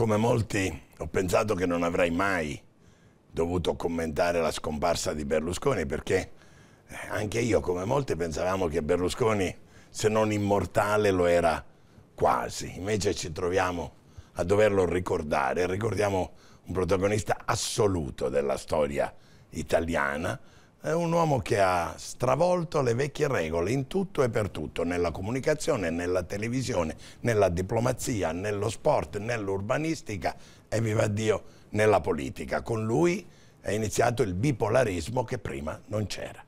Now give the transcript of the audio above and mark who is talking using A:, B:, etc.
A: come molti, ho pensato che non avrei mai dovuto commentare la scomparsa di Berlusconi perché eh, anche io, come molti, pensavamo che Berlusconi, se non immortale, lo era quasi. Invece ci troviamo a doverlo ricordare. Ricordiamo un protagonista assoluto della storia italiana, è un uomo che ha stravolto le vecchie regole in tutto e per tutto, nella comunicazione, nella televisione, nella diplomazia, nello sport, nell'urbanistica e viva Dio nella politica. Con lui è iniziato il bipolarismo che prima non c'era.